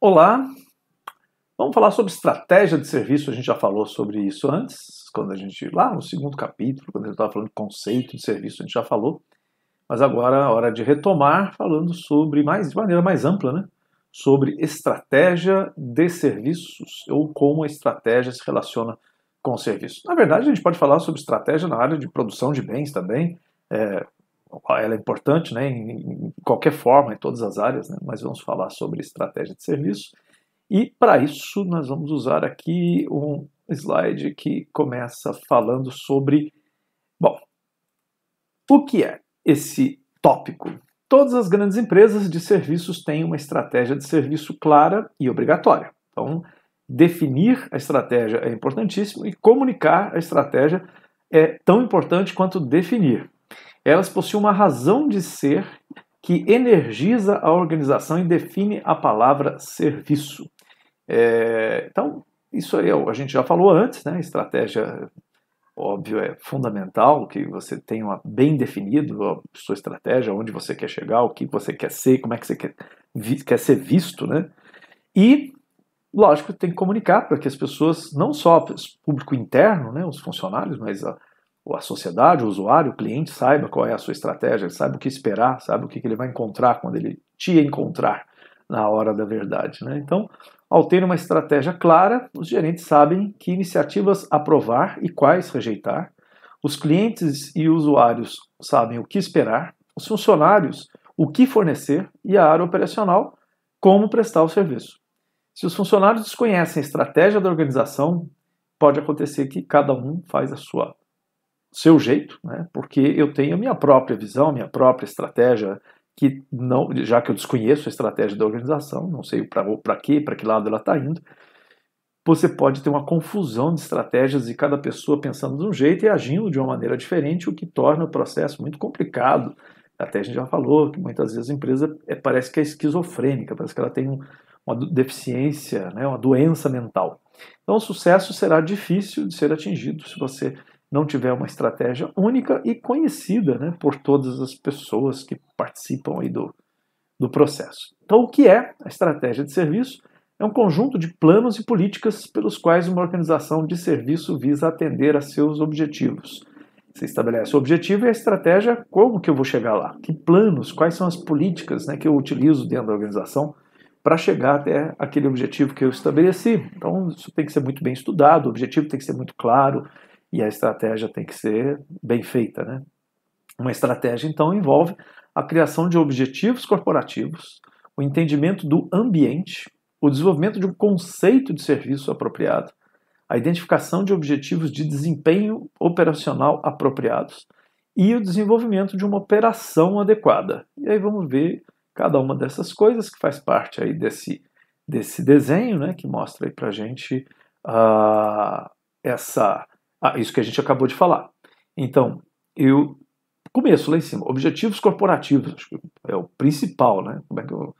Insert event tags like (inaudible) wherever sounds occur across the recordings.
Olá, vamos falar sobre estratégia de serviço. A gente já falou sobre isso antes, quando a gente, lá no segundo capítulo, quando a gente estava falando de conceito de serviço, a gente já falou. Mas agora é hora de retomar falando sobre, mais, de maneira mais ampla, né? sobre estratégia de serviços ou como a estratégia se relaciona com o serviço. Na verdade, a gente pode falar sobre estratégia na área de produção de bens também, é, ela é importante né, em, qualquer forma, em todas as áreas, né, mas vamos falar sobre estratégia de serviço. E para isso, nós vamos usar aqui um slide que começa falando sobre, bom, o que é esse tópico? Todas as grandes empresas de serviços têm uma estratégia de serviço clara e obrigatória. Então, definir a estratégia é importantíssimo e comunicar a estratégia é tão importante quanto definir. Elas possuem uma razão de ser que energiza a organização e define a palavra serviço. É, então, isso aí é a gente já falou antes, né? Estratégia, óbvio, é fundamental que você tenha bem definido a sua estratégia, onde você quer chegar, o que você quer ser, como é que você quer, quer ser visto, né? E, lógico, tem que comunicar para que as pessoas, não só o público interno, né, os funcionários, mas a, a sociedade, o usuário, o cliente saiba qual é a sua estratégia, saiba o que esperar, sabe o que ele vai encontrar quando ele te encontrar na hora da verdade. Né? Então, ao ter uma estratégia clara, os gerentes sabem que iniciativas aprovar e quais rejeitar, os clientes e usuários sabem o que esperar, os funcionários o que fornecer e a área operacional como prestar o serviço. Se os funcionários desconhecem a estratégia da organização, pode acontecer que cada um faz a sua seu jeito, né? porque eu tenho a minha própria visão, minha própria estratégia, que não, já que eu desconheço a estratégia da organização, não sei para quê, para que lado ela está indo, você pode ter uma confusão de estratégias e cada pessoa pensando de um jeito e agindo de uma maneira diferente, o que torna o processo muito complicado. Até a gente já falou que muitas vezes a empresa é, parece que é esquizofrênica, parece que ela tem um, uma deficiência, né, uma doença mental. Então o sucesso será difícil de ser atingido se você não tiver uma estratégia única e conhecida né, por todas as pessoas que participam aí do, do processo. Então, o que é a estratégia de serviço? É um conjunto de planos e políticas pelos quais uma organização de serviço visa atender a seus objetivos. Você estabelece o objetivo e a estratégia, como que eu vou chegar lá? Que planos, quais são as políticas né, que eu utilizo dentro da organização para chegar até aquele objetivo que eu estabeleci. Então, isso tem que ser muito bem estudado, o objetivo tem que ser muito claro, e a estratégia tem que ser bem feita, né? Uma estratégia, então, envolve a criação de objetivos corporativos, o entendimento do ambiente, o desenvolvimento de um conceito de serviço apropriado, a identificação de objetivos de desempenho operacional apropriados e o desenvolvimento de uma operação adequada. E aí vamos ver cada uma dessas coisas que faz parte aí desse, desse desenho, né, que mostra aí para gente uh, essa ah, isso que a gente acabou de falar. Então, eu começo lá em cima. Objetivos corporativos, acho que é o principal, né? Como é que eu,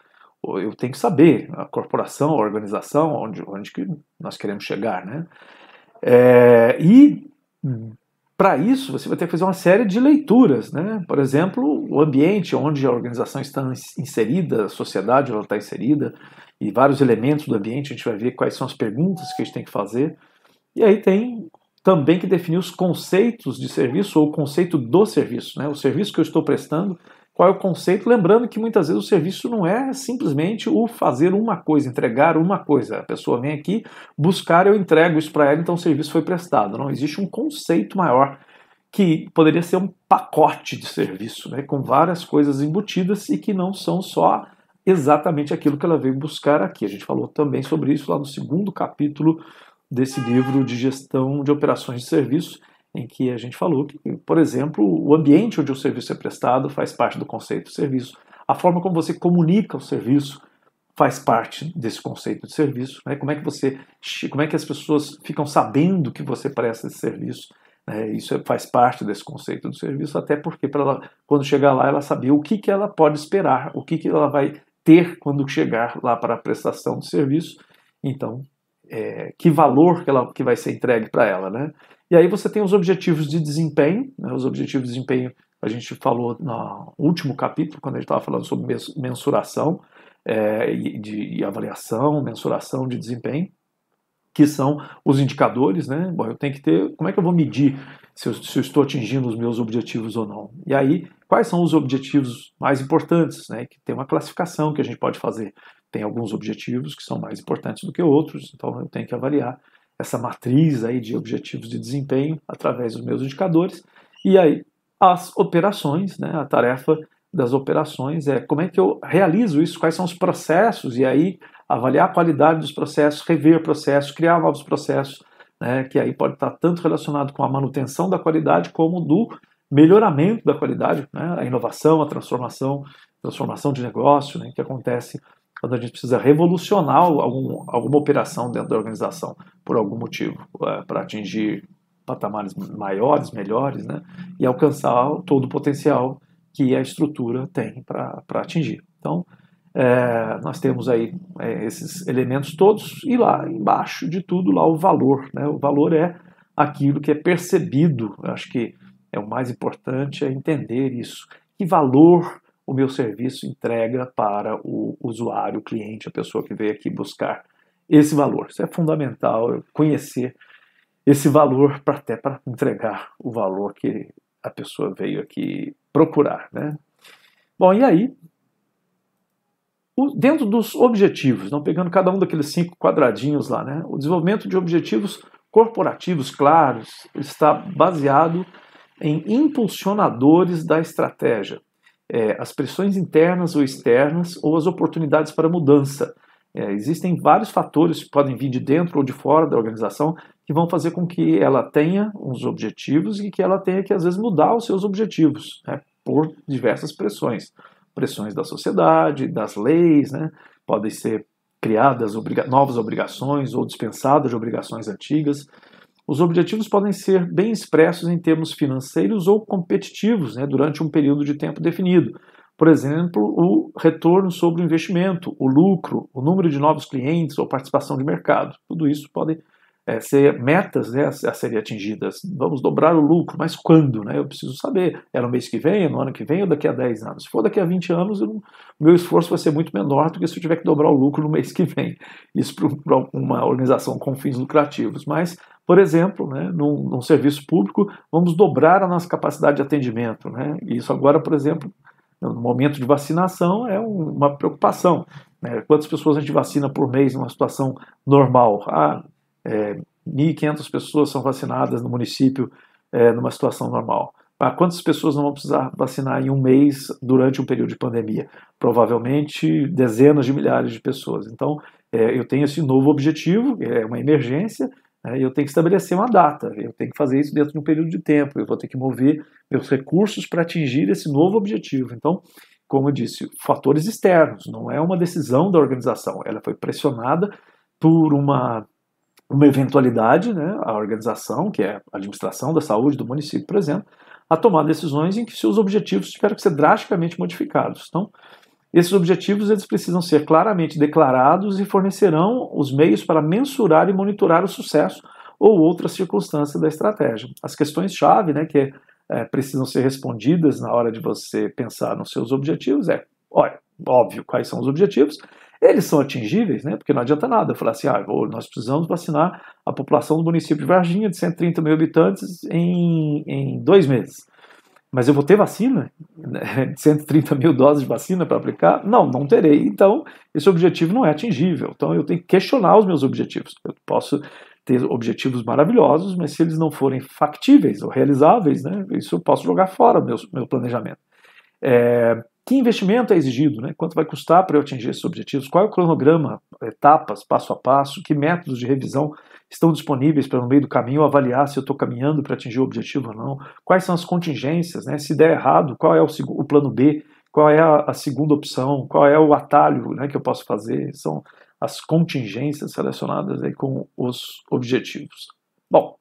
eu tenho que saber a corporação, a organização, onde, onde que nós queremos chegar, né? É, e para isso você vai ter que fazer uma série de leituras, né? Por exemplo, o ambiente onde a organização está inserida, a sociedade onde ela está inserida e vários elementos do ambiente. A gente vai ver quais são as perguntas que a gente tem que fazer. E aí tem também que definir os conceitos de serviço ou o conceito do serviço, né? o serviço que eu estou prestando, qual é o conceito, lembrando que muitas vezes o serviço não é simplesmente o fazer uma coisa, entregar uma coisa. A pessoa vem aqui buscar, eu entrego isso para ela, então o serviço foi prestado. Não existe um conceito maior que poderia ser um pacote de serviço, né? com várias coisas embutidas e que não são só exatamente aquilo que ela veio buscar aqui. A gente falou também sobre isso lá no segundo capítulo desse livro de gestão de operações de serviço, em que a gente falou que, por exemplo, o ambiente onde o serviço é prestado faz parte do conceito de serviço, a forma como você comunica o serviço faz parte desse conceito de serviço, né? como é que você, como é que as pessoas ficam sabendo que você presta esse serviço, né? isso é, faz parte desse conceito do serviço, até porque para ela, quando chegar lá, ela saber o que, que ela pode esperar, o que, que ela vai ter quando chegar lá para a prestação de serviço. Então, é, que valor que, ela, que vai ser entregue para ela, né? E aí você tem os objetivos de desempenho, né? os objetivos de desempenho a gente falou no último capítulo, quando a gente estava falando sobre mensuração é, e, de, e avaliação, mensuração de desempenho, que são os indicadores, né? Bom, eu tenho que ter. Como é que eu vou medir se eu, se eu, estou atingindo os meus objetivos ou não? E aí, quais são os objetivos mais importantes, né? Que tem uma classificação que a gente pode fazer tem alguns objetivos que são mais importantes do que outros, então eu tenho que avaliar essa matriz aí de objetivos de desempenho através dos meus indicadores. E aí, as operações, né, a tarefa das operações é como é que eu realizo isso, quais são os processos, e aí avaliar a qualidade dos processos, rever processos, criar novos processos, né, que aí pode estar tanto relacionado com a manutenção da qualidade como do melhoramento da qualidade, né, a inovação, a transformação, transformação de negócio, né, que acontece quando a gente precisa revolucionar algum, alguma operação dentro da organização por algum motivo, é, para atingir patamares maiores, melhores, né, e alcançar todo o potencial que a estrutura tem para atingir. Então, é, nós temos aí é, esses elementos todos e lá embaixo de tudo lá o valor, né? O valor é aquilo que é percebido. Eu acho que é o mais importante é entender isso. Que valor o meu serviço entrega para o usuário, o cliente, a pessoa que veio aqui buscar esse valor. Isso é fundamental conhecer esse valor para até para entregar o valor que a pessoa veio aqui procurar, né? Bom, e aí dentro dos objetivos, não pegando cada um daqueles cinco quadradinhos lá, né? O desenvolvimento de objetivos corporativos claros está baseado em impulsionadores da estratégia é, as pressões internas ou externas ou as oportunidades para mudança. É, existem vários fatores que podem vir de dentro ou de fora da organização que vão fazer com que ela tenha uns objetivos e que ela tenha que, às vezes, mudar os seus objetivos né, por diversas pressões. Pressões da sociedade, das leis, né, podem ser criadas obriga novas obrigações ou dispensadas de obrigações antigas. Os objetivos podem ser bem expressos em termos financeiros ou competitivos né, durante um período de tempo definido. Por exemplo, o retorno sobre o investimento, o lucro, o número de novos clientes ou participação de mercado. Tudo isso pode é, ser metas né, a, serem atingidas. Vamos dobrar o lucro, mas quando? Né? Eu preciso saber. É no mês que vem, no ano que vem ou daqui a 10 anos? Se for daqui a 20 anos, o meu esforço vai ser muito menor do que se eu tiver que dobrar o lucro no mês que vem. Isso para uma organização com fins lucrativos. Mas, por exemplo, né, num, num, serviço público, vamos dobrar a nossa capacidade de atendimento. Né? E isso agora, por exemplo, no momento de vacinação, é um, uma preocupação. Né? Quantas pessoas a gente vacina por mês numa situação normal? Ah, é, 1.500 pessoas são vacinadas no município é, numa situação normal. Ah, quantas pessoas não vão precisar vacinar em um mês durante um período de pandemia? Provavelmente dezenas de milhares de pessoas. Então, é, eu tenho esse novo objetivo, é uma emergência, é, eu tenho que estabelecer uma data, eu tenho que fazer isso dentro de um período de tempo, eu vou ter que mover meus recursos para atingir esse novo objetivo. Então, como eu disse, fatores externos, não é uma decisão da organização, ela foi pressionada por uma uma eventualidade, né, a organização, que é a administração da saúde do município, por exemplo, a tomar decisões em que seus objetivos tiveram que ser drasticamente modificados. Então, esses objetivos eles precisam ser claramente declarados e fornecerão os meios para mensurar e monitorar o sucesso ou outra circunstância da estratégia. As questões-chave né, que é, precisam ser respondidas na hora de você pensar nos seus objetivos é, olha, óbvio, quais são os objetivos, eles são atingíveis, né? Porque não adianta nada falar assim, ah, nós precisamos vacinar a população do município de Varginha, de 130 mil habitantes, em, em dois meses. Mas eu vou ter vacina? 130 (laughs) mil doses de vacina para aplicar? Não, não terei. Então, esse objetivo não é atingível. Então, eu tenho que questionar os meus objetivos. Eu posso ter objetivos maravilhosos, mas se eles não forem factíveis ou realizáveis, né, isso eu posso jogar fora do meu, meu planejamento. É, que investimento é exigido? Né? Quanto vai custar para eu atingir esses objetivos? Qual é o cronograma, etapas, passo a passo? Que métodos de revisão estão disponíveis para, no meio do caminho, avaliar se eu estou caminhando para atingir o objetivo ou não? Quais são as contingências? Né? Se der errado, qual é o, o plano B? Qual é a, a, segunda opção? Qual é o atalho né, que eu posso fazer? São as contingências relacionadas aí com os objetivos. Bom,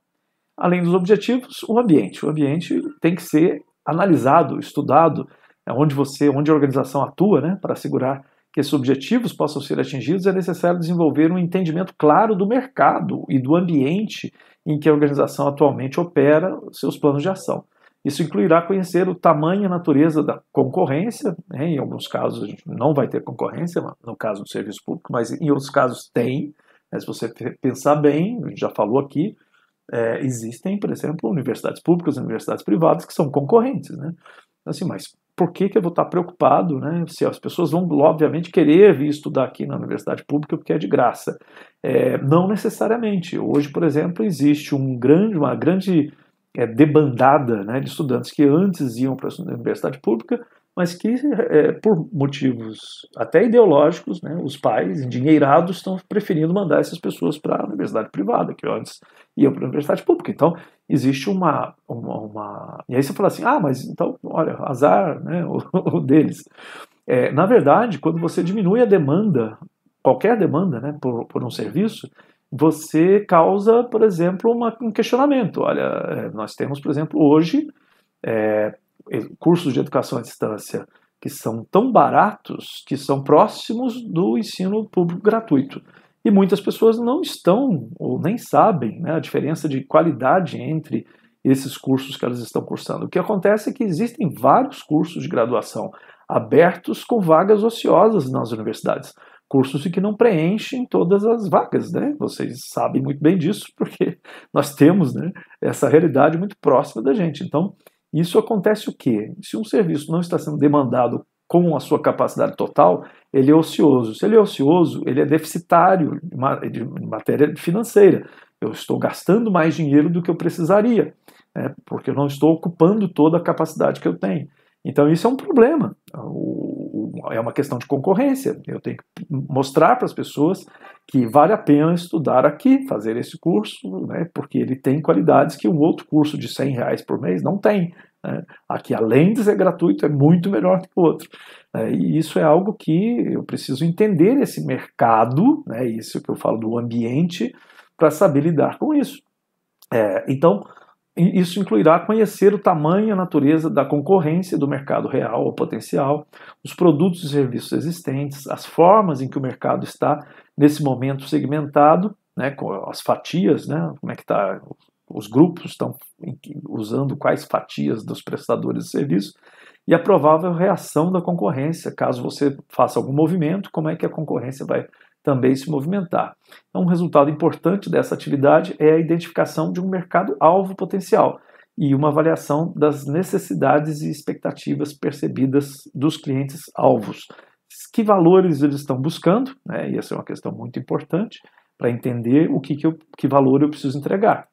além dos objetivos, o ambiente. O ambiente tem que ser analisado, estudado, é onde você, onde a organização atua, né, para assegurar que esses objetivos possam ser atingidos, é necessário desenvolver um entendimento claro do mercado e do ambiente em que a organização atualmente opera seus planos de ação. Isso incluirá conhecer o tamanho e a natureza da concorrência, né? em alguns casos a gente não vai ter concorrência, no caso do serviço público, mas em outros casos tem. Né? Se você pensar bem, a gente já falou aqui, é, existem, por exemplo, universidades públicas e universidades privadas que são concorrentes. Né? Então, assim, mas por que, que eu vou estar preocupado, né? Se as pessoas vão, obviamente, querer vir estudar aqui na universidade pública porque é de graça. É, não necessariamente. Hoje, por exemplo, existe um grande, uma grande é, debandada né, de estudantes que antes iam para a universidade pública mas que, é, por motivos até ideológicos, né, os pais endinheirados estão preferindo mandar essas pessoas para a universidade privada, que antes iam para a universidade pública. Então, existe uma, uma, uma, E aí você fala assim: ah, mas então, olha, azar né, (laughs) o, o deles. É, na verdade, quando você diminui a demanda, qualquer demanda né, por, por um serviço, você causa, por exemplo, uma, um questionamento. Olha, é, nós temos, por exemplo, hoje. É, eh, cursos de educação à distância que são tão baratos que são próximos do ensino público gratuito. E muitas pessoas não estão ou nem sabem né, a diferença de qualidade entre esses cursos que elas estão cursando. O que acontece é que existem vários cursos de graduação abertos com vagas ociosas nas universidades. Cursos que não preenchem todas as vagas, né? Vocês sabem muito bem disso, (laughs) porque nós temos né, essa realidade muito próxima da gente. Então, isso acontece o quê? Se um serviço não está sendo demandado com a sua capacidade total, ele é ocioso. Se ele é ocioso, ele é deficitário em matéria financeira. Eu estou gastando mais dinheiro do que eu precisaria, né? porque eu não estou ocupando toda a capacidade que eu tenho. Então, isso é um problema. O é uma questão de concorrência. Eu tenho que mostrar para as pessoas que vale a pena estudar aqui, fazer esse curso, né, porque ele tem qualidades que um outro curso de 100 reais por mês não tem. Né. Aqui, além de ser gratuito, é muito melhor que o outro. É, e isso é algo que eu preciso entender esse mercado, né, isso que eu falo do ambiente, para saber lidar com isso. É, então, isso incluirá conhecer o tamanho e a natureza da concorrência do mercado real ou potencial, os produtos e serviços existentes, as formas em que o mercado está nesse momento segmentado, né, as fatias, né, como é que está, os grupos estão usando quais fatias dos prestadores de serviço, e a provável reação da concorrência, caso você faça algum movimento, como é que a concorrência vai também se movimentar. Então, um resultado importante dessa atividade é a identificação de um mercado-alvo potencial e uma avaliação das necessidades e expectativas percebidas dos clientes-alvos. Que valores eles estão buscando, né? e essa é uma questão muito importante, para entender o que, que, eu, que valor eu preciso entregar.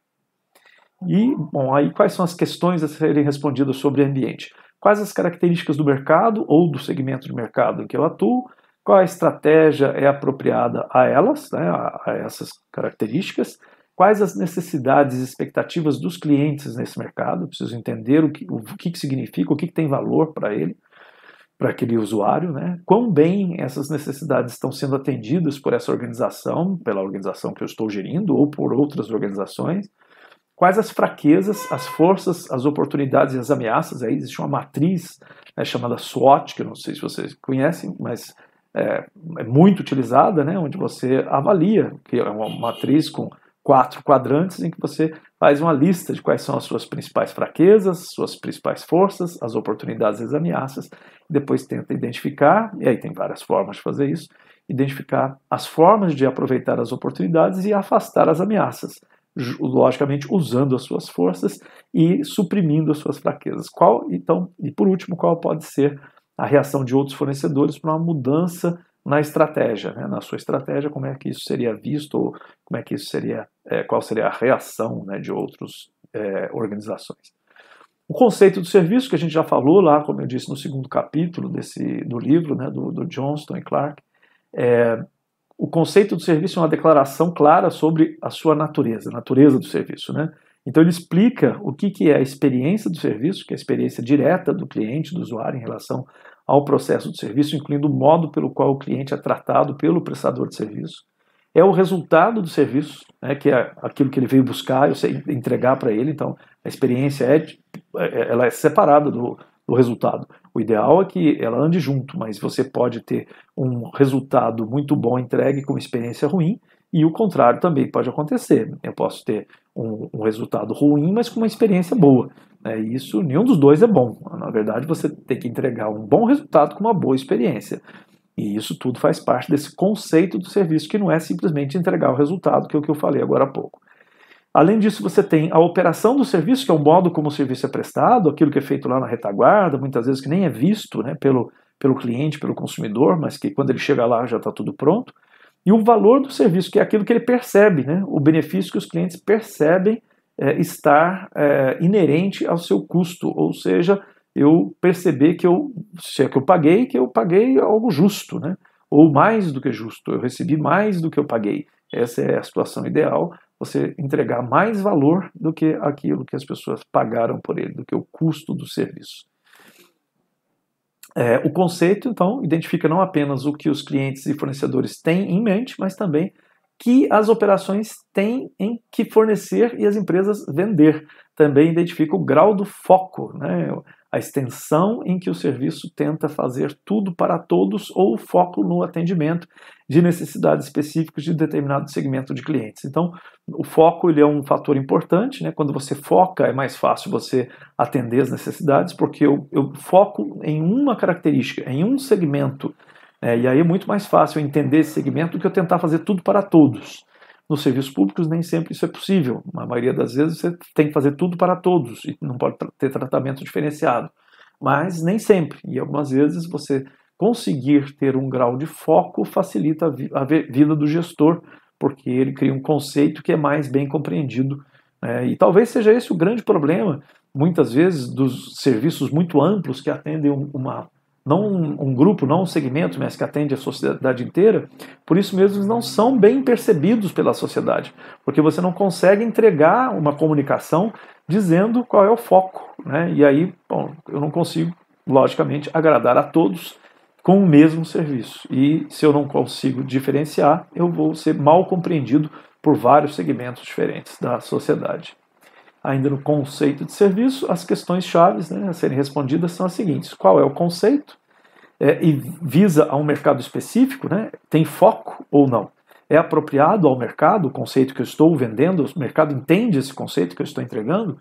E, bom, aí quais são as questões a serem respondidas sobre o ambiente? Quais as características do mercado ou do segmento de mercado em que eu atuo? qual a estratégia é apropriada a elas, né, a, essas características, quais as necessidades e expectativas dos clientes nesse mercado, preciso entender o que, o que, que significa, o que, que tem valor para ele, para aquele usuário, né? quão bem essas necessidades estão sendo atendidas por essa organização, pela organização que eu estou gerindo ou por outras organizações, quais as fraquezas, as forças, as oportunidades e as ameaças. Aí existe uma matriz né, chamada SWOT, que eu não sei se vocês conhecem, mas é, é, muito utilizada, né, onde você avalia, que é uma matriz com quatro quadrantes em que você faz uma lista de quais são as suas principais fraquezas, suas principais forças, as oportunidades e as ameaças, depois tenta identificar, e aí tem várias formas de fazer isso, identificar as formas de aproveitar as oportunidades e afastar as ameaças, logicamente usando as suas forças e suprimindo as suas fraquezas. Qual então, e por último, qual pode ser a reação de outros fornecedores para uma mudança na estratégia, né? na sua estratégia, como é que isso seria visto, ou como é que isso seria, é, qual seria a reação né, de outras é, organizações. O conceito do serviço, que a gente já falou lá, como eu disse, no segundo capítulo desse, do livro, né, do, do Johnston e Clark, é, o conceito do serviço é uma declaração clara sobre a sua natureza, a natureza do serviço. Né? Então ele explica o que, que é a experiência do serviço, que é a experiência direta do cliente, do usuário em relação ao processo do serviço, incluindo o modo pelo qual o cliente é tratado pelo prestador de serviço. É o resultado do serviço, né, que é aquilo que ele veio buscar, eu sei entregar para ele. Então, a experiência é, ela é separada do, do resultado. O ideal é que ela ande junto, mas você pode ter um resultado muito bom entregue com experiência ruim e o contrário também pode acontecer. Eu posso ter um, um resultado ruim, mas com uma experiência boa. é Isso, nenhum dos dois é bom. Na verdade, você tem que entregar um bom resultado com uma boa experiência. E isso tudo faz parte desse conceito do serviço, que não é simplesmente entregar o resultado, que é o que eu falei agora há pouco. Além disso, você tem a operação do serviço, que é o modo como o serviço é prestado, aquilo que é feito lá na retaguarda, muitas vezes que nem é visto né, pelo, pelo cliente, pelo consumidor, mas que quando ele chega lá já está tudo pronto e o valor do serviço, que é aquilo que ele percebe, né? o benefício que os clientes percebem é, estar é, inerente ao seu custo, ou seja, eu perceber que eu, se é que eu paguei, que eu paguei algo justo, né? ou mais do que justo, eu recebi mais do que eu paguei. Essa é a situação ideal, você entregar mais valor do que aquilo que as pessoas pagaram por ele, do que o custo do serviço. É, o conceito, então, identifica não apenas o que os clientes e fornecedores têm em mente, mas também que as operações têm em que fornecer e as empresas vender. Também identifica o grau do foco, né? a extensão em que o serviço tenta fazer tudo para todos ou o foco no atendimento de necessidades específicas de determinado segmento de clientes. Então, o foco ele é um fator importante, né? Quando você foca, é mais fácil você atender as necessidades, porque eu, eu foco em uma característica, em um segmento, é, e aí é muito mais fácil entender esse segmento do que eu tentar fazer tudo para todos. Nos serviços públicos nem sempre isso é possível. Na maioria das vezes você tem que fazer tudo para todos e não pode ter tratamento diferenciado. Mas nem sempre. E algumas vezes você conseguir ter um grau de foco facilita a vida do gestor, porque ele cria um conceito que é mais bem compreendido. Né? E talvez seja esse o grande problema, muitas vezes, dos serviços muito amplos que atendem uma não um, um grupo, não um segmento, mas que atende a sociedade inteira, por isso mesmo eles não são bem percebidos pela sociedade, porque você não consegue entregar uma comunicação dizendo qual é o foco. Né? E aí, bom, eu não consigo, logicamente, agradar a todos com o mesmo serviço. E se eu não consigo diferenciar, eu vou ser mal compreendido por vários segmentos diferentes da sociedade ainda no conceito de serviço, as questões chaves né, a serem respondidas são as seguintes: qual é o conceito? É, e visa a um mercado específico, né? tem foco ou não? É apropriado ao mercado o conceito que eu estou vendendo? O mercado entende esse conceito que eu estou entregando?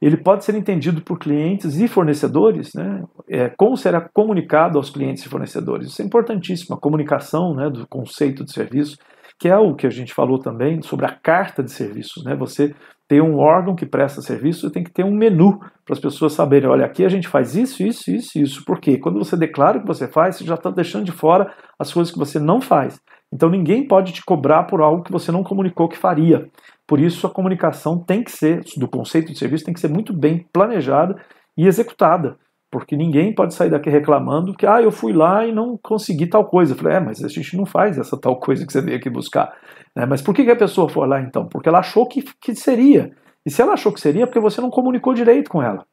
Ele pode ser entendido por clientes e fornecedores, né? É, como será comunicado aos clientes e fornecedores? Isso é importantíssimo, a comunicação né, do conceito de serviço que é o que a gente falou também sobre a carta de serviços, Né? Você tem um órgão que presta serviço, tem que ter um menu para as pessoas saberem, olha, aqui a gente faz isso, isso, isso, isso. Por quê? Quando você declara o que você faz, você já está deixando de fora as coisas que você não faz. Então ninguém pode te cobrar por algo que você não comunicou que faria. Por isso a comunicação tem que ser, do conceito de serviço, tem que ser muito bem planejada e executada. Porque ninguém pode sair daqui reclamando que, ah, eu fui lá e não consegui tal coisa. Eu falei, é, mas a gente não faz essa tal coisa que você veio aqui buscar. Né? Mas por que, que a pessoa foi lá então? Porque ela achou que, que seria. E se ela achou que seria, é porque você não comunicou direito com ela.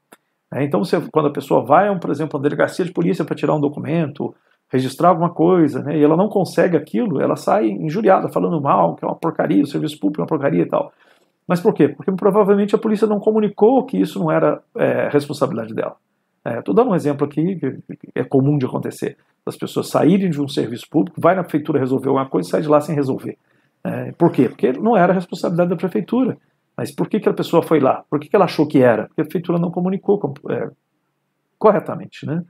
Né? Então, você, quando a pessoa vai, por exemplo, a delegacia de polícia para tirar um documento, registrar alguma coisa, né? e ela não consegue aquilo, ela sai injuriada, falando mal, que é uma porcaria, o serviço público é uma porcaria e tal. Mas por quê? Porque provavelmente a polícia não comunicou que isso não era é, responsabilidade dela. Estou é, dando um exemplo aqui que é comum de acontecer. As pessoas saírem de um serviço público, vai na prefeitura resolver alguma coisa e sai de lá sem resolver. É, por quê? Porque não era responsabilidade da prefeitura. Mas por que, que a pessoa foi lá? Por que, que ela achou que era? Porque a prefeitura não comunicou é, corretamente. Né?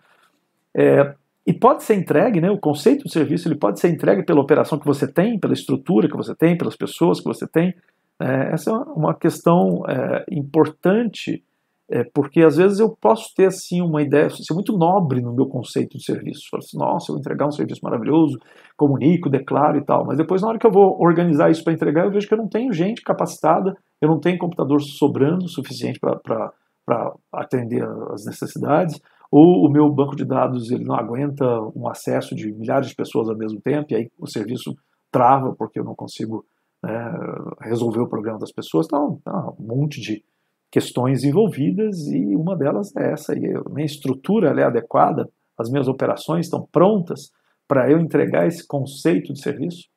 É, e pode ser entregue, né, o conceito do serviço ele pode ser entregue pela operação que você tem, pela estrutura que você tem, pelas pessoas que você tem. É, essa é uma questão é, importante é porque às vezes eu posso ter assim uma ideia, ser muito nobre no meu conceito de serviço. Falar assim, nossa, eu vou entregar um serviço maravilhoso, comunico, declaro e tal. Mas depois, na hora que eu vou organizar isso para entregar, eu vejo que eu não tenho gente capacitada, eu não tenho computador sobrando suficiente para atender as necessidades, ou o meu banco de dados ele não aguenta um acesso de milhares de pessoas ao mesmo tempo, e aí o serviço trava porque eu não consigo né, resolver o problema das pessoas. Então, tá, um monte de questões envolvidas e uma delas é essa. E a minha estrutura é adequada, as minhas operações estão prontas para eu entregar esse conceito de serviço.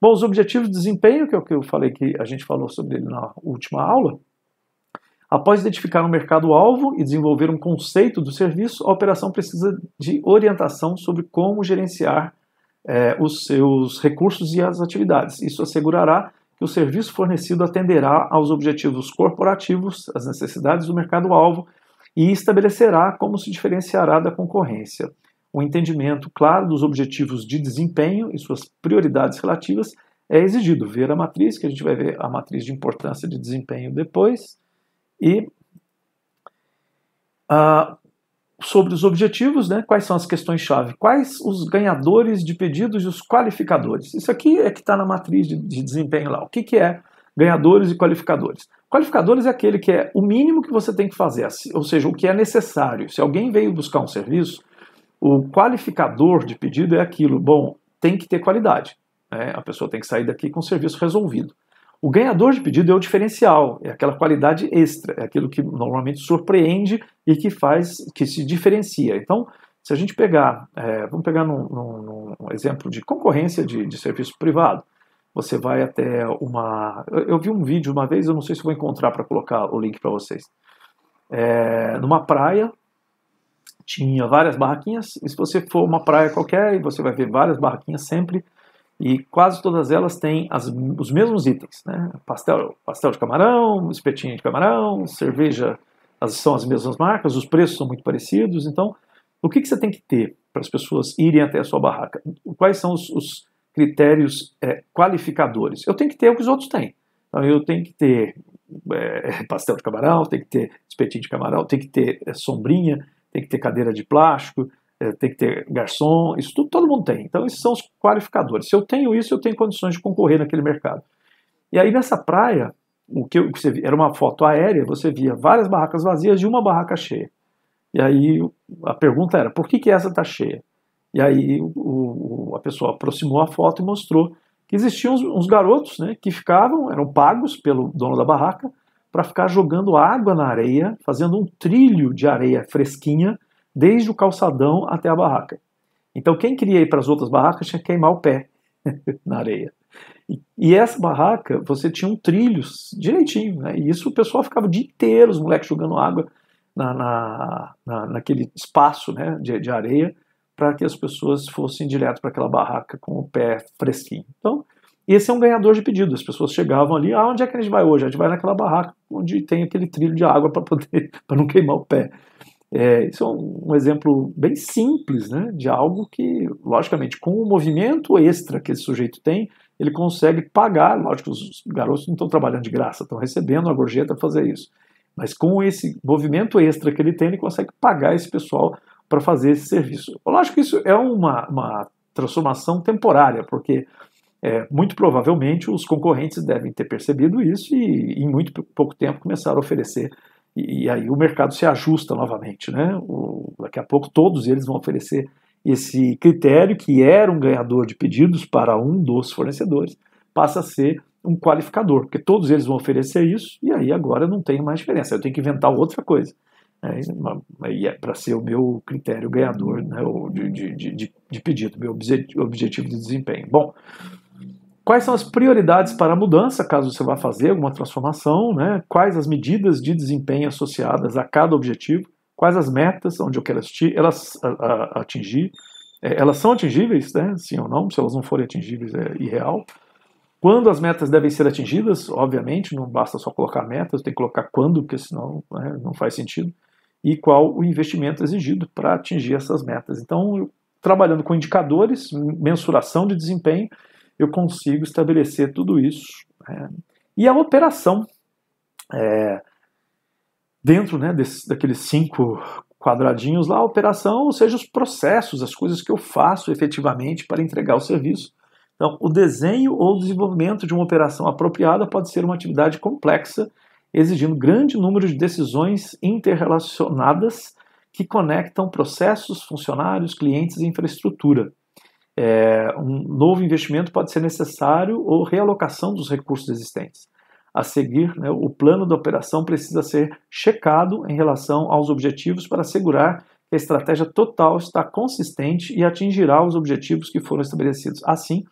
Bom, os objetivos de desempenho, que é o que eu falei que a gente falou sobre ele na última aula. Após identificar um mercado-alvo e desenvolver um conceito do serviço, a operação precisa de orientação sobre como gerenciar eh, os seus recursos e as atividades. Isso assegurará que o serviço fornecido atenderá aos objetivos corporativos, às necessidades do mercado-alvo e estabelecerá como se diferenciará da concorrência. O entendimento claro dos objetivos de desempenho e suas prioridades relativas é exigido. Ver a matriz, que a gente vai ver a matriz de importância de desempenho depois, e uh, sobre os objetivos, né? quais são as questões-chave, quais os ganhadores de pedidos e os qualificadores. Isso aqui é que está na matriz de, de, desempenho lá. O que, que é ganhadores e qualificadores? Qualificadores é aquele que é o mínimo que você tem que fazer, assim, ou seja, o que é necessário. Se alguém veio buscar um serviço, o qualificador de pedido é aquilo. Bom, tem que ter qualidade. Né? A pessoa tem que sair daqui com o serviço resolvido. O ganhador de pedido é o diferencial, é aquela qualidade extra, é aquilo que normalmente surpreende e que faz, que se diferencia. Então, se a gente pegar, é, vamos pegar num, num, num, exemplo de concorrência de, de, serviço privado, você vai até uma. Eu, eu, vi um vídeo uma vez, eu não sei se vou encontrar para colocar o link para vocês. É, numa praia, tinha várias barraquinhas, e se você for uma praia qualquer, você vai ver várias barraquinhas sempre e quase todas elas têm as, os mesmos itens. Né? Pastel, pastel de camarão, espetinho de camarão, cerveja as, são as mesmas marcas, os preços são muito parecidos. Então, o que, que você tem que ter para as pessoas irem até a sua barraca? Quais são os, os critérios é, qualificadores? Eu tenho que ter o que os outros têm. Então, eu tenho que ter é, (laughs) pastel de camarão, tem que ter espetinho de camarão, tem que ter é, sombrinha, tem que ter cadeira de plástico, eh, tem que ter garçom, isso tudo todo mundo tem. Então, esses são os qualificadores. Se eu tenho isso, eu tenho condições de concorrer naquele mercado. E aí, nessa praia, o que, você via, era uma foto aérea, você via várias barracas vazias e uma barraca cheia. E aí, a pergunta era, por que, que essa está cheia? E aí, o, a pessoa aproximou a foto e mostrou que existiam uns, uns garotos né, que ficavam, eram pagos pelo dono da barraca, para ficar jogando água na areia, fazendo um trilho de areia fresquinha, desde o calçadão até a barraca. Então quem queria ir para as outras barracas tinha que queimar o pé (laughs) na areia. E essa barraca, você tinha um trilho direitinho, né? E isso o pessoal ficava o dia inteiro, os moleques jogando água na, na, na naquele espaço né, de, de areia, para que as pessoas fossem direto para aquela barraca com o pé fresquinho. Então, esse é um ganhador de pedido. As pessoas chegavam ali, ah, onde é que a gente vai hoje? A gente vai naquela barraca onde tem aquele trilho de água para poder, (laughs) para não queimar o pé. É, isso é um, exemplo bem simples né, de algo que, logicamente, com o movimento extra que esse sujeito tem, ele consegue pagar. Lógico, os garotos não estão trabalhando de graça, estão recebendo a gorjeta para fazer isso. Mas com esse movimento extra que ele tem, ele consegue pagar esse pessoal para fazer esse serviço. Lógico que isso é uma, uma transformação temporária, porque é, muito provavelmente os concorrentes devem ter percebido isso e, em muito pouco tempo, começaram a oferecer e, e aí o mercado se ajusta novamente. Né? O, daqui a pouco todos eles vão oferecer esse critério, que era um ganhador de pedidos para um dos fornecedores, passa a ser um qualificador, porque todos eles vão oferecer isso, e aí agora não tem mais diferença, eu tenho que inventar outra coisa. É, é para ser o meu critério ganhador né, de, de, de, de pedido, meu objetivo de desempenho. Bom, Quais são as prioridades para a mudança, caso você vá fazer alguma transformação? Né? Quais as medidas de desempenho associadas a cada objetivo? Quais as metas onde eu quero assistir, elas, a, a, atingir? É, elas são atingíveis, né? sim ou não? Se elas não forem atingíveis, é irreal. Quando as metas devem ser atingidas? Obviamente, não basta só colocar metas, tem que colocar quando, porque senão né, não faz sentido. E qual o investimento exigido para atingir essas metas. Então, trabalhando com indicadores, mensuração de desempenho eu consigo estabelecer tudo isso. Né? e a operação é, dentro né, desse, daqueles cinco quadradinhos lá, a operação, ou seja, os processos, as coisas que eu faço efetivamente para entregar o serviço. Então, o desenho ou desenvolvimento de uma operação apropriada pode ser uma atividade complexa, exigindo grande número de decisões interrelacionadas que conectam processos, funcionários, clientes e infraestrutura. É, um novo investimento pode ser necessário ou realocação dos recursos existentes. A seguir, né, o plano da operação precisa ser checado em relação aos objetivos para assegurar que a estratégia total está consistente e atingirá os objetivos que foram estabelecidos. Assim,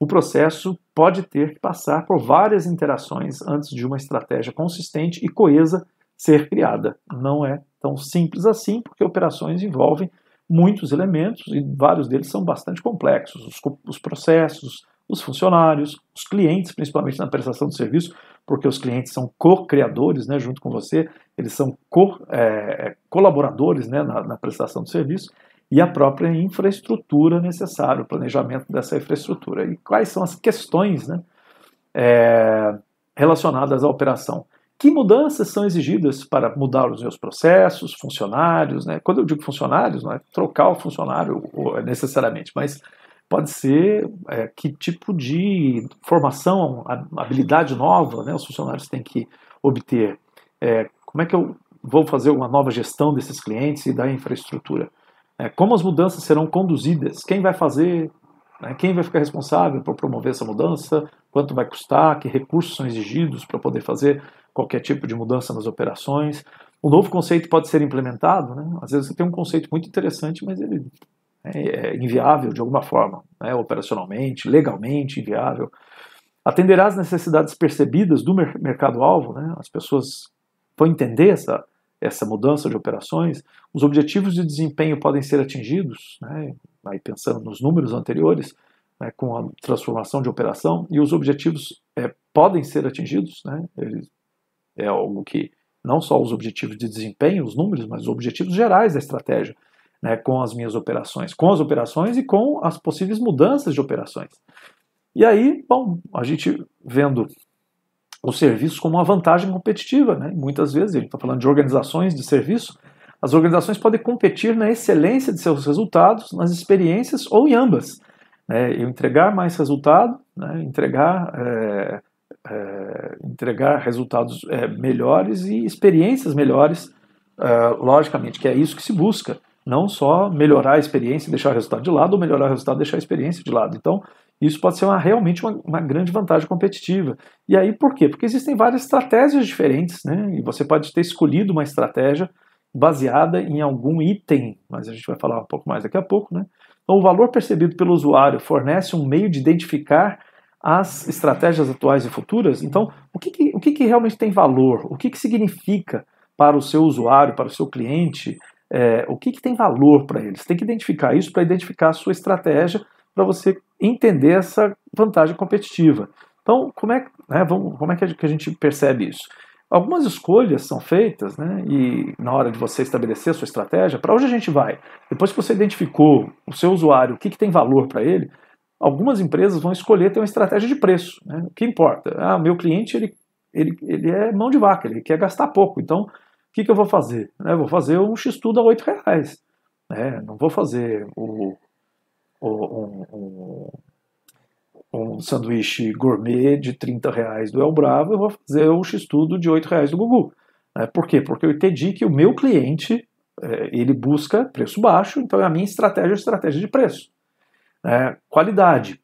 o processo pode ter que passar por várias interações antes de uma estratégia consistente e coesa ser criada. Não é tão simples assim, porque operações envolvem muitos elementos e vários deles são bastante complexos. Os, os processos, os funcionários, os clientes, principalmente na prestação do serviço, porque os clientes são co-criadores né, junto com você, eles são co, é, é colaboradores né, na, na prestação do serviço e a própria infraestrutura necessária, o planejamento dessa infraestrutura. E quais são as questões né, é, relacionadas à operação? Que mudanças são exigidas para mudar os meus processos, funcionários? Né? Quando eu digo funcionários, não é trocar o funcionário necessariamente, mas pode ser é, que tipo de formação, habilidade nova né, os funcionários têm que obter. É, como é que eu vou fazer uma nova gestão desses clientes e da infraestrutura? É, como as mudanças serão conduzidas? Quem vai fazer né? Quem vai ficar responsável por promover essa mudança? Quanto vai custar? Que recursos são exigidos para poder fazer qualquer tipo de mudança nas operações? O novo conceito pode ser implementado. Né? Às vezes você tem um conceito muito interessante, mas ele né, é inviável de alguma forma, né? operacionalmente, legalmente inviável. Atenderá às necessidades percebidas do mercado-alvo, né? as pessoas vão entender essa, essa mudança de operações, os objetivos de desempenho podem ser atingidos, né, aí pensando nos números anteriores, né, com a transformação de operação, e os objetivos é, podem ser atingidos, né, é algo que não só os objetivos de desempenho, os números, mas os objetivos gerais da estratégia, né, com as minhas operações, com as operações e com as possíveis mudanças de operações. E aí, bom, a gente vendo os serviços como uma vantagem competitiva. Né? Muitas vezes, a gente está falando de organizações de serviço, as organizações podem competir na excelência de seus resultados, nas experiências ou em ambas. Né? Eu entregar mais resultado, né? entregar, é, é, entregar resultados é, melhores e experiências melhores, logicamente, que é isso que se busca. Não só melhorar a experiência e deixar o resultado de lado, ou melhorar o resultado e deixar a experiência de lado. Então, isso pode ser uma, realmente uma, uma, grande vantagem competitiva. E aí por quê? Porque existem várias estratégias diferentes, né? E você pode ter escolhido uma estratégia baseada em algum item, mas a gente vai falar um pouco mais daqui a pouco, né? Então, o valor percebido pelo usuário fornece um meio de identificar as estratégias atuais e futuras. Então, o que, que o que, que, realmente tem valor? O que, que significa para o seu usuário, para o seu cliente? É, o que, que tem valor para eles? Tem que identificar isso para identificar a sua estratégia para você entender essa vantagem competitiva. Então, como é, né, vamos, como é que a gente percebe isso? Algumas escolhas são feitas, né, e na hora de você estabelecer a sua estratégia, para onde a gente vai? Depois que você identificou o seu usuário, o que, que tem valor para ele, algumas empresas vão escolher ter uma estratégia de preço. Né? O que importa? Ah, meu cliente ele, ele, ele é mão de vaca, ele quer gastar pouco. Então, o que, que eu vou fazer? Eu vou fazer um X-Tudo a R$ reais. É, não vou fazer o, um, um, um, sanduíche gourmet de 30 reais do El Bravo, eu vou fazer um x-tudo de 8 reais do Gugu. é Por quê? Porque eu entendi que o meu cliente, é, ele busca preço baixo, então é a minha estratégia é a estratégia de preço. É, qualidade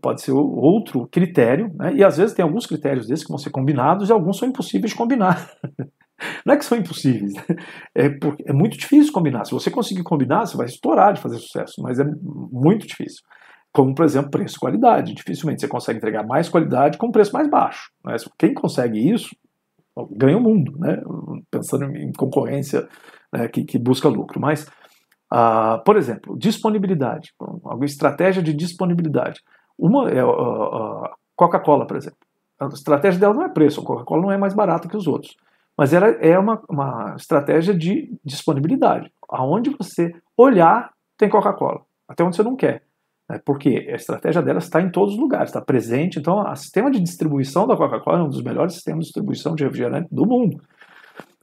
pode ser outro critério, né? e às vezes tem alguns critérios desses que vão ser combinados e alguns são impossíveis de combinar. (laughs) (laughs) Não é que são impossíveis, né? é, porque é muito difícil combinar. Se você conseguir combinar, você vai estourar de fazer sucesso, mas é muito difícil. Como, por exemplo, preço e qualidade. Dificilmente você consegue entregar mais qualidade com um preço mais baixo. Né? Quem consegue isso ganha o mundo, né? pensando em concorrência né, que, que, busca lucro. Mas, uh, por exemplo, disponibilidade, alguma estratégia de disponibilidade. Uma é uh, uh, Coca-Cola, por exemplo. A estratégia dela não é preço, a Coca-Cola não é mais barata que os outros. Mas ela é uma, uma estratégia de disponibilidade. Aonde você olhar, tem Coca-Cola. Até onde você não quer. Né? Porque a estratégia dela está em todos os lugares, está presente. Então, o sistema de distribuição da Coca-Cola é um dos melhores sistemas de distribuição de refrigerante do mundo.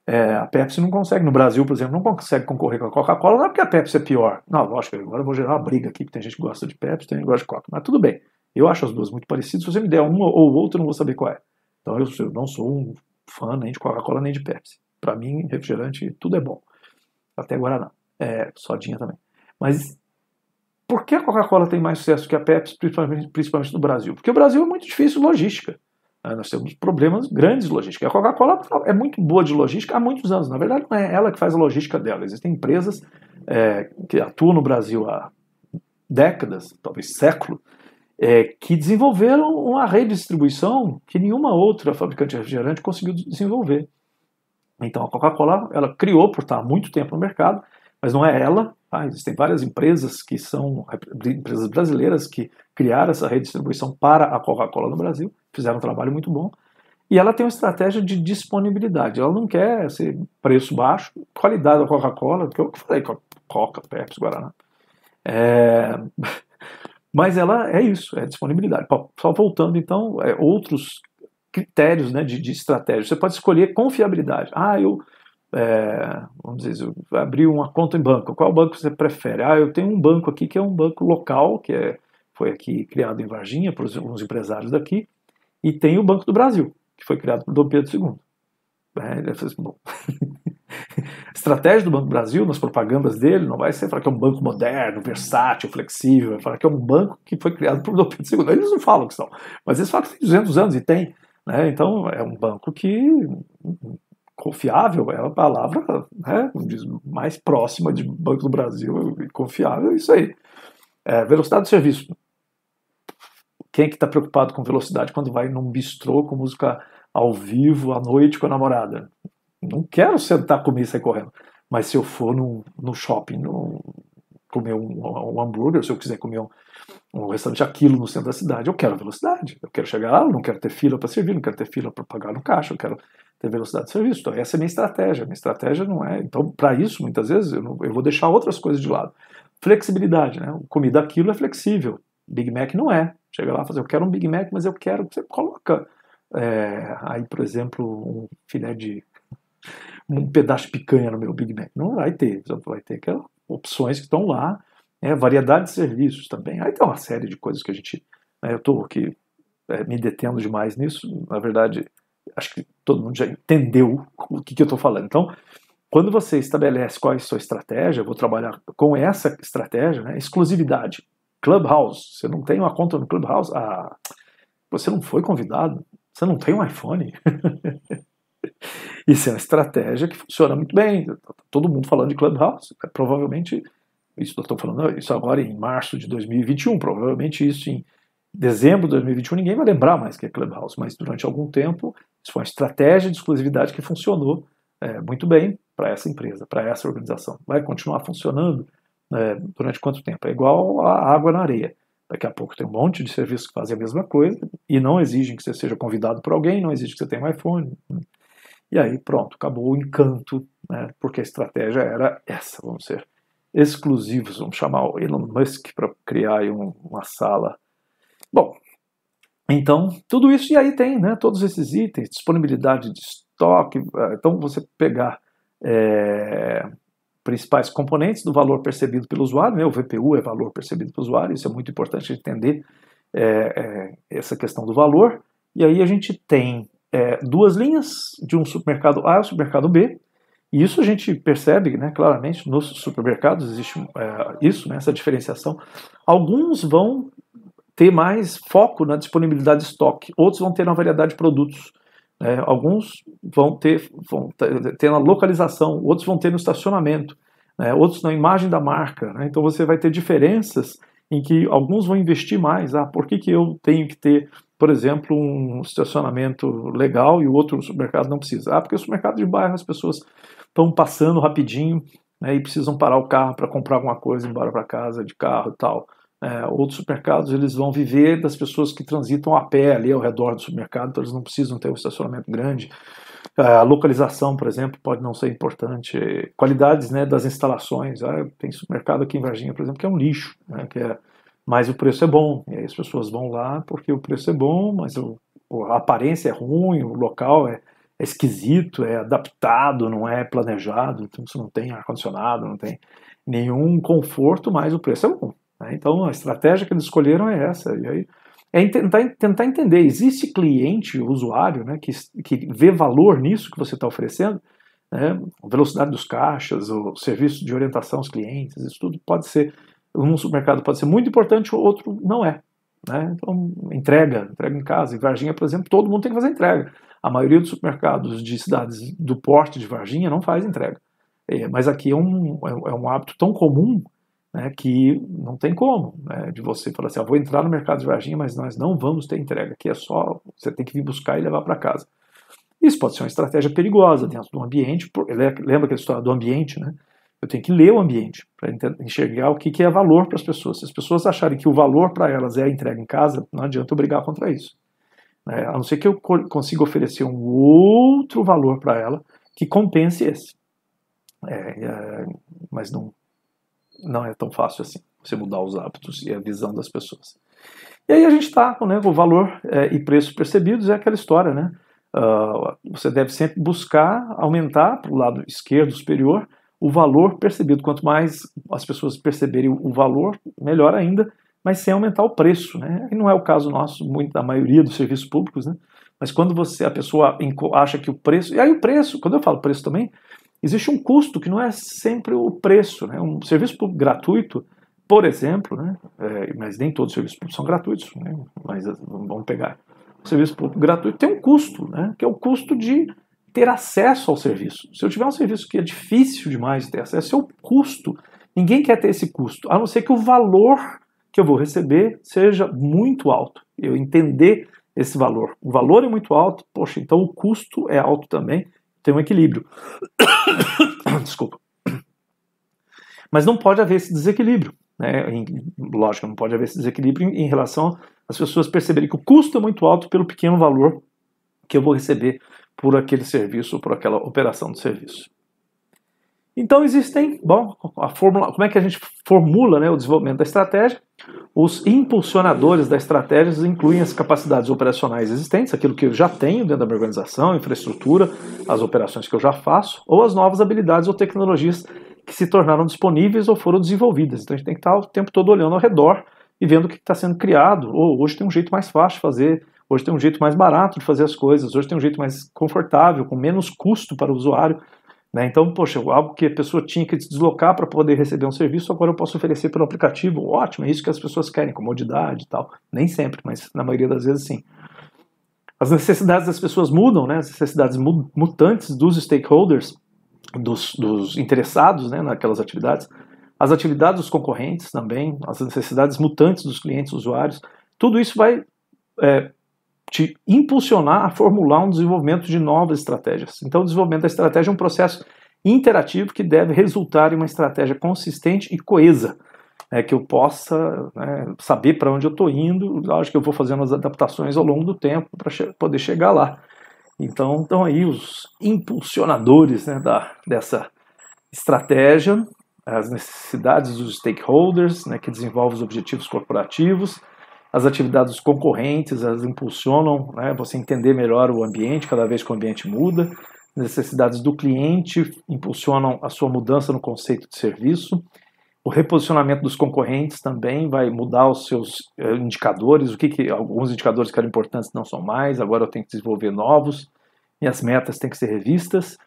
É, a Pepsi não consegue, no Brasil, por exemplo, não consegue concorrer com a Coca-Cola, não é porque a Pepsi é pior. Não, lógico, agora eu vou gerar uma briga aqui, porque tem gente que gosta de Pepsi, tem gente que gosta de Coca, mas tudo bem. Eu acho as duas muito parecidas, se você me der uma ou outra, eu não vou saber qual é. Então eu, eu não sou um fã nem de Coca-Cola nem de Pepsi. Para mim, refrigerante, tudo é bom. Até Guaraná. É, sodinha também. Mas por que a Coca-Cola tem mais sucesso que a Pepsi, principalmente, principalmente no Brasil? Porque o Brasil é muito difícil logística. Ah, nós temos problemas grandes de logística. A Coca-Cola é muito boa de logística há muitos anos. Na verdade, não é ela que faz a logística dela. Existem empresas é, que atuam no Brasil há décadas, talvez século, é, que desenvolveram uma rede distribuição que nenhuma outra fabricante de refrigerante conseguiu desenvolver. Então a Coca-Cola ela criou por estar há muito tempo no mercado, mas não é ela. Tá? Existem várias empresas que são empresas brasileiras que criaram essa rede distribuição para a Coca-Cola no Brasil, fizeram um trabalho muito bom. E ela tem uma estratégia de disponibilidade. Ela não quer ser preço baixo, qualidade da Coca-Cola, que eu falei, Coca, Pepsi, Guaraná. É... Mas ela é isso, é disponibilidade. Só voltando, então, é, outros critérios né, de, de estratégia. Você pode escolher confiabilidade. Ah, eu, é, vamos dizer, eu abri uma conta em banco. Qual banco você prefere? Ah, eu tenho um banco aqui que é um banco local, que é, foi aqui criado em Varginha, por alguns empresários daqui, e tem o Banco do Brasil, que foi criado por Dom Pedro II. É, bom. (laughs) estratégia do Banco do Brasil, nas propagandas dele, não vai ser falar que é um banco moderno, versátil, flexível, vai falar que é um banco que foi criado por Dom Pedro II. Eles não falam que são, mas eles falam que tem 200 anos e tem. Né? Então é um banco que confiável é a palavra né, mais próxima de Banco do Brasil, confiável, é isso aí. É, velocidade do serviço. Quem é que está preocupado com velocidade quando vai num bistrô com música ao vivo à noite com a namorada? Não quero sentar comer e sair correndo. Mas se eu for no, no shopping, no, comer um, um, hambúrguer, se eu quiser comer um, um restaurante aquilo no centro da cidade, eu quero velocidade. Eu quero chegar lá, eu não quero ter fila para servir, não quero ter fila para pagar no caixa, eu quero ter velocidade de serviço. Então, essa é a minha estratégia. Minha estratégia não é. Então, para isso, muitas vezes, eu, não, eu, vou deixar outras coisas de lado. Flexibilidade, né? Comida aquilo é flexível. Big Mac não é. Chega lá e fala, eu quero um Big Mac, mas eu quero. Você coloca é, aí, por exemplo, um filé de um pedaço de picanha no meu Big Mac. Não vai ter, vai ter aquelas opções que estão lá, né, variedade de serviços também. Aí tem uma série de coisas que a gente. Né, eu estou aqui é, me detendo demais nisso, na verdade, acho que todo mundo já entendeu o que, que eu estou falando. Então, quando você estabelece qual é a sua estratégia, eu vou trabalhar com essa estratégia, né, exclusividade. Clubhouse, você não tem uma conta no Clubhouse, ah, você não foi convidado, você não tem um iPhone. (laughs) Isso é uma estratégia que funciona muito bem. Tá, tá todo mundo falando de Clubhouse. Né? Provavelmente, isso Estou falando isso agora em março de 2021. Provavelmente isso em dezembro de 2021 ninguém vai lembrar mais que é Clubhouse. Mas durante algum tempo, isso foi uma estratégia de exclusividade que funcionou é, muito bem para essa empresa, para essa organização. Vai continuar funcionando é, durante quanto tempo? É igual a água na areia. Daqui a pouco tem um monte de serviços que fazem a mesma coisa e não exigem que você seja convidado por alguém, não exigem que você tenha um iPhone. E aí pronto, acabou o encanto, né, porque a estratégia era essa, vamos ser exclusivos, vamos chamar o Elon Musk para criar um, uma sala. Bom, então tudo isso e aí tem, né, todos esses itens, disponibilidade de estoque, eh, então você pegar é, principais componentes do valor percebido pelo usuário, né, o VPU é valor percebido pelo usuário, isso é muito importante entender é, é, essa questão do valor, e aí a gente tem é, duas linhas de um supermercado A ao supermercado B. E isso a gente percebe né, claramente nos supermercados, existe é, isso, né, essa diferenciação. Alguns vão ter mais foco na disponibilidade de estoque, outros vão ter na variedade de produtos. É, alguns vão ter, vão ter na localização, outros vão ter no estacionamento, né, outros na imagem da marca. Né, então você vai ter diferenças em que alguns vão investir mais. Ah, por que, que eu tenho que ter por exemplo, um estacionamento legal e o outro supermercado não precisa. Ah, porque o supermercado de bairro as pessoas estão passando rapidinho né, e precisam parar o carro para comprar alguma coisa, embora para casa de carro e tal. É, outros supermercados eles vão viver das pessoas que transitam a pé ali ao redor do supermercado, então eles não precisam ter um estacionamento grande. É, a localização, por exemplo, pode não ser importante. Qualidades né, das instalações. Ah, tem supermercado aqui em Varginha, por exemplo, que é um lixo, né, que é mas o preço é bom. E aí as pessoas vão lá porque o preço é bom, mas o, a aparência é ruim, o local é, é esquisito, é adaptado, não é planejado, então você não tem ar-condicionado, não tem nenhum conforto, mas o preço é bom. Né? Então a estratégia que eles escolheram é essa. E aí é tentar, tentar entender, existe cliente, usuário, né, que, que vê valor nisso que você está oferecendo, né, a velocidade dos caixas, o serviço de orientação aos clientes, isso tudo pode ser um supermercado pode ser muito importante, o outro não é. Né? Então, entrega, entrega em casa. Em Varginha, por exemplo, todo mundo tem que fazer entrega. A maioria dos supermercados de cidades do porte de Varginha não faz entrega. É, mas aqui é um, é, é um hábito tão comum né, que não tem como né, de você falar assim: ah, vou entrar no mercado de Varginha, mas nós não vamos ter entrega. Aqui é só você tem que vir buscar e levar para casa. Isso pode ser uma estratégia perigosa dentro do ambiente. Por, lembra aquela história do ambiente, né? Eu tenho que ler o ambiente para enxergar o que, que é valor para as pessoas. Se as pessoas acharem que o valor para elas é a entrega em casa, não adianta eu brigar contra isso. Né? a não ser que eu consiga oferecer um outro valor para ela que compense esse. É, é, mas não, não é tão fácil assim você mudar os hábitos e a visão das pessoas. E aí a gente está né, com o valor é, e preço percebidos, é aquela história, né? Uh, você deve sempre buscar aumentar para o lado esquerdo superior o valor percebido. Quanto mais as pessoas perceberem o valor, melhor ainda, mas sem aumentar o preço. Né? E não é o caso nosso, muito da maioria dos serviços públicos, né? mas quando você a pessoa acha que o preço. E aí o preço, quando eu falo preço também, existe um custo que não é sempre o preço. Né? Um serviço público gratuito, por exemplo, né? É, mas nem todos os serviços públicos são gratuitos, né? mas vamos pegar. O serviço público gratuito tem um custo, né? que é o custo de ter acesso ao serviço. Se eu tiver um serviço que é difícil demais de ter acesso, é o custo. Ninguém quer ter esse custo, a não ser que o valor que eu vou receber seja muito alto. Eu entender esse valor. O valor é muito alto, poxa, então o custo é alto também, tem um equilíbrio. (coughs) Desculpa. Mas não pode haver esse desequilíbrio. Né? Em, lógico, não pode haver esse desequilíbrio em, em relação às pessoas perceberem que o custo é muito alto pelo pequeno valor que eu vou receber por aquele serviço, por aquela operação de serviço. Então existem, bom, a fórmula, como é que a gente formula né, o desenvolvimento da estratégia? Os impulsionadores da estratégia incluem as capacidades operacionais existentes, aquilo que eu já tenho dentro da minha organização, infraestrutura, as operações que eu já faço, ou as novas habilidades ou tecnologias que se tornaram disponíveis ou foram desenvolvidas. Então a gente tem que estar o tempo todo olhando ao redor e vendo o que está sendo criado, ou hoje tem um jeito mais fácil de fazer hoje tem um jeito mais barato de fazer as coisas, hoje tem um jeito mais confortável, com menos custo para o usuário. Né? Então, poxa, é algo que a pessoa tinha que se deslocar para poder receber um serviço, agora eu posso oferecer pelo aplicativo. Ótimo, é isso que as pessoas querem, comodidade e tal. Nem sempre, mas na maioria das vezes sim. As necessidades das pessoas mudam, né? as necessidades mutantes dos stakeholders, dos, dos interessados né, naquelas atividades, as atividades dos concorrentes também, as necessidades mutantes dos clientes usuários, tudo isso vai é, te impulsionar a formular um desenvolvimento de novas estratégias. Então, o desenvolvimento da estratégia é um processo interativo que deve resultar em uma estratégia consistente e coesa, né, que eu possa né, saber para onde eu estou indo, acho que eu vou fazendo as adaptações ao longo do tempo para che poder chegar lá. Então, estão aí os impulsionadores né, da, dessa estratégia, as necessidades dos stakeholders, né, que desenvolvem os objetivos corporativos, as atividades concorrentes elas impulsionam né, você entender melhor o ambiente cada vez que o ambiente muda, necessidades do cliente impulsionam a sua mudança no conceito de serviço, o reposicionamento dos concorrentes também vai mudar os seus eh, indicadores, o que, que alguns indicadores que eram importantes não são mais, agora eu tenho que desenvolver novos, minhas metas têm que ser revistas,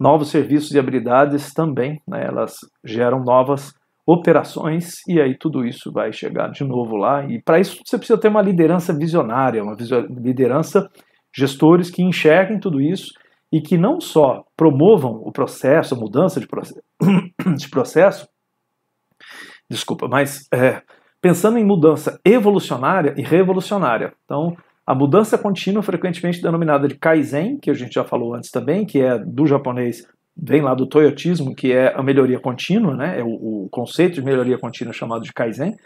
novos serviços e habilidades também, né, elas geram novas operações, e aí tudo isso vai chegar de novo lá. E para isso você precisa ter uma liderança visionária, uma liderança, gestores que enxerguem tudo isso e que não só promovam o processo, a mudança de, proce (coughs) de processo, desculpa, mas é, pensando em mudança evolucionária e revolucionária. Então, a mudança contínua, frequentemente denominada de Kaizen, que a gente já falou antes também, que é do japonês vem lá do Toyotismo, que é a melhoria contínua, né? É o, o conceito de melhoria contínua chamado de Kaizen,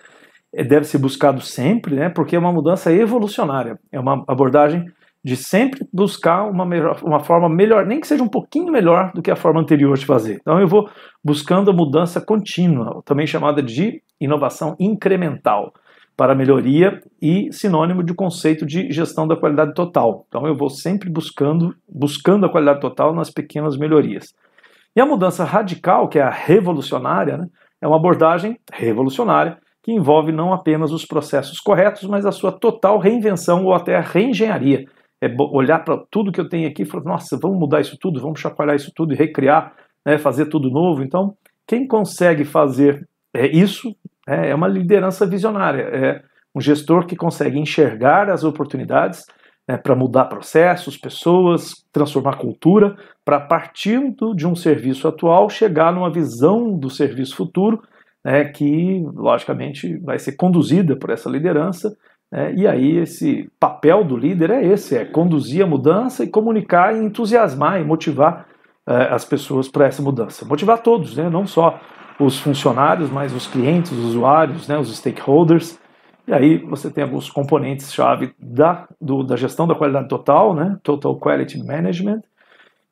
é, deve ser buscado sempre, né? Porque é uma mudança evolucionária, é uma abordagem de sempre buscar uma, melhor, uma forma melhor, nem que seja um pouquinho melhor do que a forma anterior de fazer. Então eu vou buscando a mudança contínua, também chamada de inovação incremental para melhoria e sinônimo de conceito de gestão da qualidade total. Então eu vou sempre buscando, buscando a qualidade total nas pequenas melhorias. E a mudança radical, que é a revolucionária, né, é uma abordagem revolucionária que envolve não apenas os processos corretos, mas a sua total reinvenção ou até a reengenharia. É olhar para tudo que eu tenho aqui e falar, nossa, vamos mudar isso tudo, vamos chacoalhar isso tudo e recriar, né, fazer tudo novo. Então, quem consegue fazer é isso é, é, uma liderança visionária, é um gestor que consegue enxergar as oportunidades né, para mudar processos, pessoas, transformar cultura, para partir de um serviço atual chegar numa visão do serviço futuro, né, que logicamente vai ser conduzida por essa liderança. Né, e aí esse papel do líder é esse, é conduzir a mudança e comunicar, e entusiasmar e motivar é, as pessoas para essa mudança, motivar todos, né, não só os funcionários, mas os clientes, os usuários, né, os stakeholders. E aí você tem alguns componentes-chave da, da gestão da qualidade total, né, Total Quality Management,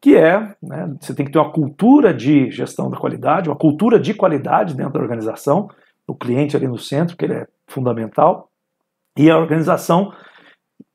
que é, né, você tem que ter uma cultura de gestão da qualidade, uma cultura de qualidade dentro da organização, o cliente ali no centro, que ele é fundamental, e a organização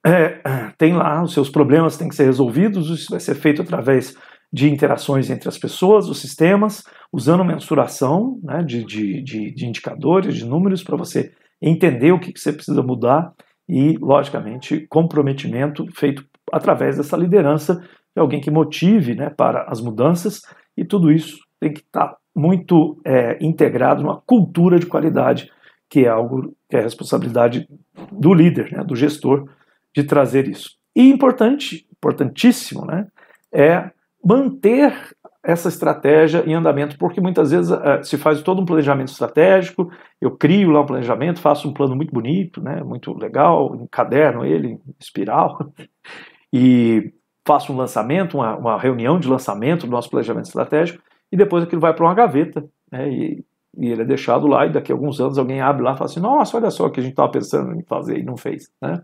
é, tem lá os seus problemas, têm que ser resolvidos, isso vai ser feito através de interações entre as pessoas, os sistemas, usando mensuração né, de, de, de, de, indicadores, de números, para você entender o que, que você precisa mudar e, logicamente, comprometimento feito através dessa liderança de alguém que motive né, para as mudanças e tudo isso tem que estar tá muito é, integrado numa cultura de qualidade, que é algo que é a responsabilidade do líder, né, do gestor, de trazer isso. E importante, importantíssimo, né, é manter essa estratégia em andamento, porque muitas vezes uh, se faz todo um planejamento estratégico, eu crio lá um planejamento, faço um plano muito bonito, né, muito legal, encaderno ele, em espiral, (laughs) e faço um lançamento, uma, uma, reunião de lançamento do nosso planejamento estratégico, e depois aquilo vai para uma gaveta, né, e, e, ele é deixado lá, e daqui a alguns anos alguém abre lá e fala assim, nossa, olha só o que a gente estava pensando em fazer e não fez, né.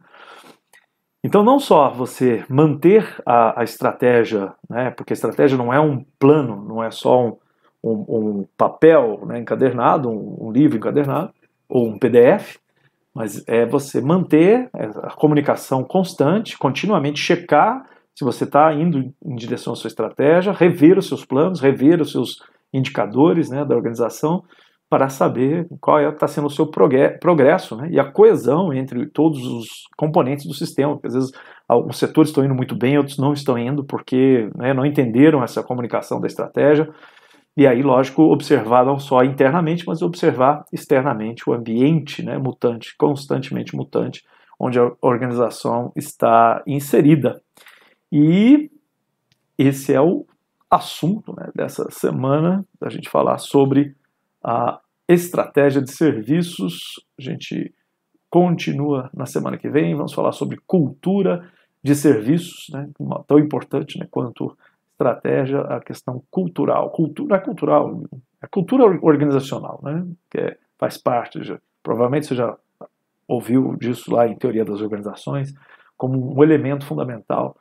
Então, não só você manter a, a estratégia, né, porque a estratégia não é um plano, não é só um, um, um papel né, encadernado, um, um, livro encadernado, ou um PDF, mas é você manter a comunicação constante, continuamente checar se você está indo em direção à sua estratégia, rever os seus planos, rever os seus indicadores né, da organização para saber qual está é, tá sendo o seu progresso né? e a coesão entre todos os componentes do sistema, porque às vezes alguns setores estão indo muito bem, outros não estão indo porque né, não entenderam essa comunicação da estratégia. E aí, lógico, observar não só internamente, mas observar externamente o ambiente né, mutante, constantemente mutante, onde a organização está inserida. E esse é o assunto né, dessa semana, da gente falar sobre a estratégia de serviços. A gente continua na semana que vem. Vamos falar sobre cultura de serviços, né, tão importante né, quanto estratégia, a questão cultural. Cultura não é cultural, é cultura organizacional, né, que é, faz parte, já, provavelmente você já ouviu disso lá em Teoria das Organizações, como um elemento fundamental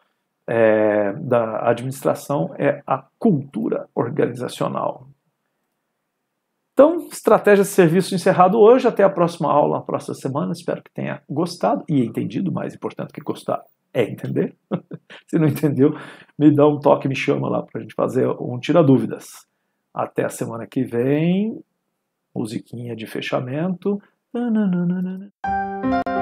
é, da administração é a cultura organizacional. Então, estratégia de serviço encerrado hoje. Até a próxima aula, a próxima semana. Espero que tenha gostado e entendido. Mais importante é que gostar é entender. (laughs) Se não entendeu, me dá um toque, me chama lá para a gente fazer um tira dúvidas. Até a semana que vem. Musiquinha de fechamento. Nananana.